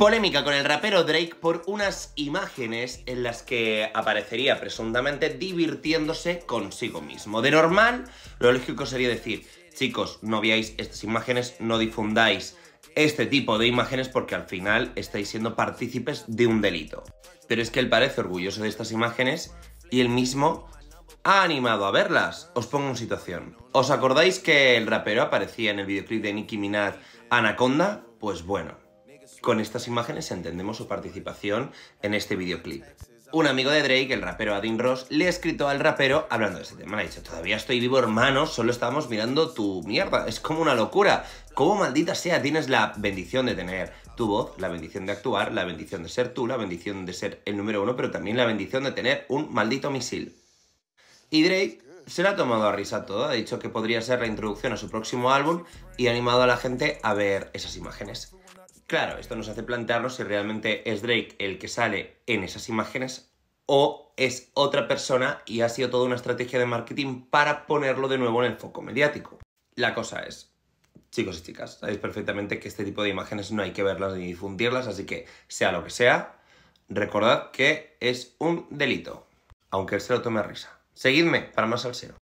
Polémica con el rapero Drake por unas imágenes en las que aparecería presuntamente divirtiéndose consigo mismo. De normal, lo lógico sería decir, chicos, no veáis estas imágenes, no difundáis este tipo de imágenes porque al final estáis siendo partícipes de un delito. Pero es que él parece orgulloso de estas imágenes y él mismo ha animado a verlas. Os pongo en situación. ¿Os acordáis que el rapero aparecía en el videoclip de Nicki Minaj Anaconda? Pues bueno, con estas imágenes entendemos su participación en este videoclip. Un amigo de Drake, el rapero Adin Ross, le escrito al rapero hablando de ese tema. Le ha dicho, todavía estoy vivo hermano, solo estábamos mirando tu mierda. Es como una locura. Como maldita sea, tienes la bendición de tener tu voz, la bendición de actuar, la bendición de ser tú, la bendición de ser el número uno, pero también la bendición de tener un maldito misil. Y Drake se la ha tomado a risa todo, ha dicho que podría ser la introducción a su próximo álbum y ha animado a la gente a ver esas imágenes. Claro, esto nos hace plantearnos si realmente es Drake el que sale en esas imágenes o es otra persona y ha sido toda una estrategia de marketing para ponerlo de nuevo en el foco mediático. La cosa es, chicos y chicas, sabéis perfectamente que este tipo de imágenes no hay que verlas ni difundirlas, así que sea lo que sea, recordad que es un delito, aunque él se lo tome a risa. Seguidme para más al cielo